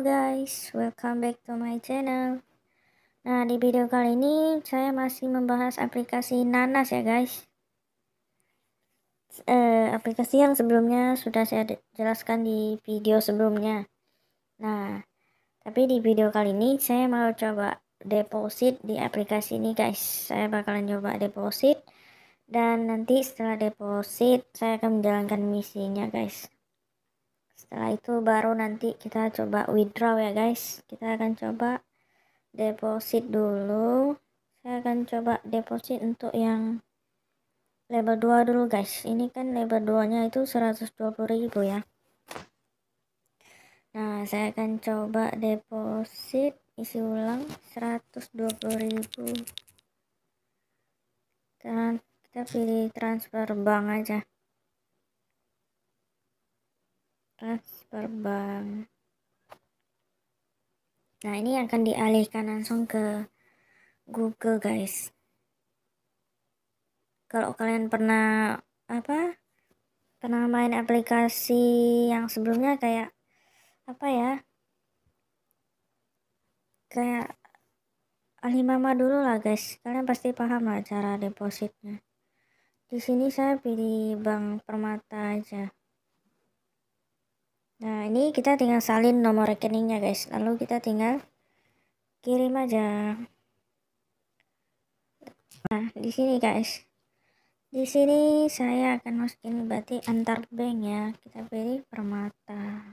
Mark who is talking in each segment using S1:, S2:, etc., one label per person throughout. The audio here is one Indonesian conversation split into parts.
S1: guys, welcome back to my channel Nah di video kali ini saya masih membahas aplikasi Nanas ya guys e, Aplikasi yang sebelumnya sudah saya jelaskan di video sebelumnya Nah tapi di video kali ini saya mau coba deposit di aplikasi ini guys Saya bakalan coba deposit Dan nanti setelah deposit saya akan menjalankan misinya guys setelah itu baru nanti kita coba withdraw ya guys kita akan coba deposit dulu saya akan coba deposit untuk yang level 2 dulu guys ini kan level 2 nya itu 120.000 ya nah saya akan coba deposit isi ulang 120.000 ribu kita pilih transfer bank aja transfer bank nah ini akan dialihkan langsung ke Google guys kalau kalian pernah apa pernah main aplikasi yang sebelumnya kayak apa ya kayak Alimama dulu lah guys kalian pasti paham lah cara depositnya di sini saya pilih bank permata aja Nah ini kita tinggal salin nomor rekeningnya guys. Lalu kita tinggal kirim aja. Nah di sini guys. Di sini saya akan masukin berarti antar bank ya. Kita pilih permata.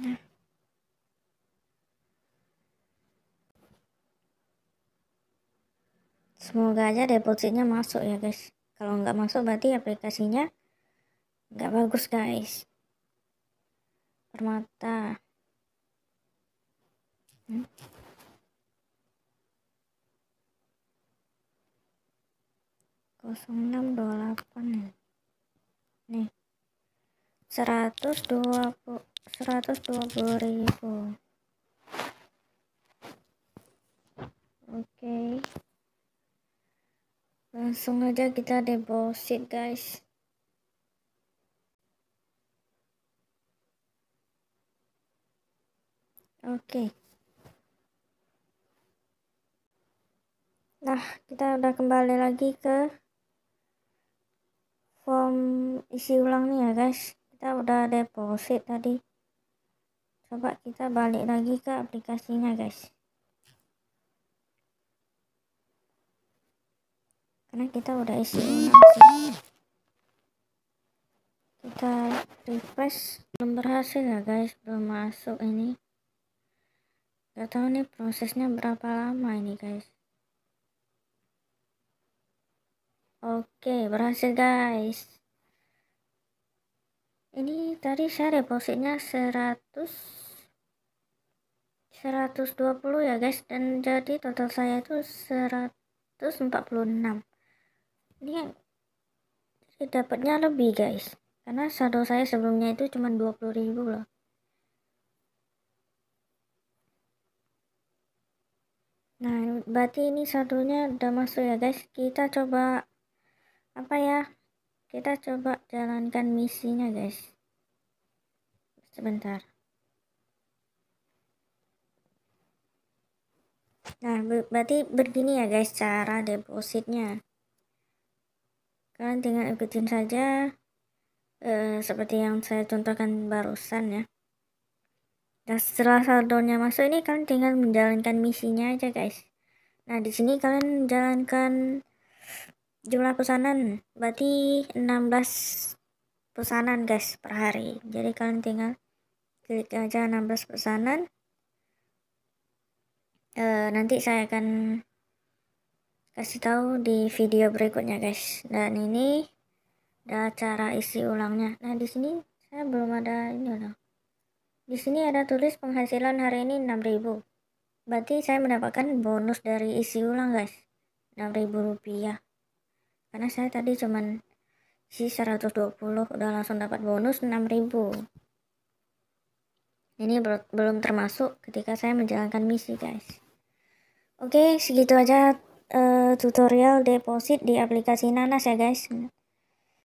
S1: Nah. Semoga aja depositnya masuk ya guys kalau nggak masuk berarti aplikasinya nggak bagus guys permata hmm? kosong enam dua delapan ya? nih seratus dua puluh seratus dua puluh ribu langsung aja kita deposit guys oke okay. nah kita udah kembali lagi ke form isi ulang nih ya guys kita udah deposit tadi coba kita balik lagi ke aplikasinya guys karena kita udah isi ulang kita refresh belum berhasil ya guys belum masuk ini gak tahu nih prosesnya berapa lama ini guys oke berhasil guys ini tadi saya depositnya 100 120 ya guys dan jadi total saya itu 146 ini saya dapatnya lebih guys karena saldo saya sebelumnya itu cuma 20.000 loh nah berarti ini saldonya udah masuk ya guys kita coba apa ya kita coba jalankan misinya guys sebentar nah berarti begini ya guys cara depositnya kalian tinggal ikutin saja eh, seperti yang saya contohkan barusan ya dan setelah saldonya masuk ini kalian tinggal menjalankan misinya aja guys nah di sini kalian menjalankan jumlah pesanan berarti 16 pesanan guys per hari jadi kalian tinggal klik aja 16 pesanan e, nanti saya akan kasih tahu di video berikutnya guys dan ini ada cara isi ulangnya nah di sini saya belum ada ini loh di sini ada tulis penghasilan hari ini 6000 berarti saya mendapatkan bonus dari isi ulang guys 6000 rupiah karena saya tadi cuman isi 120 udah langsung dapat bonus 6000 ini belum termasuk ketika saya menjalankan misi guys oke segitu aja uh, tutorial deposit di aplikasi Nanas ya guys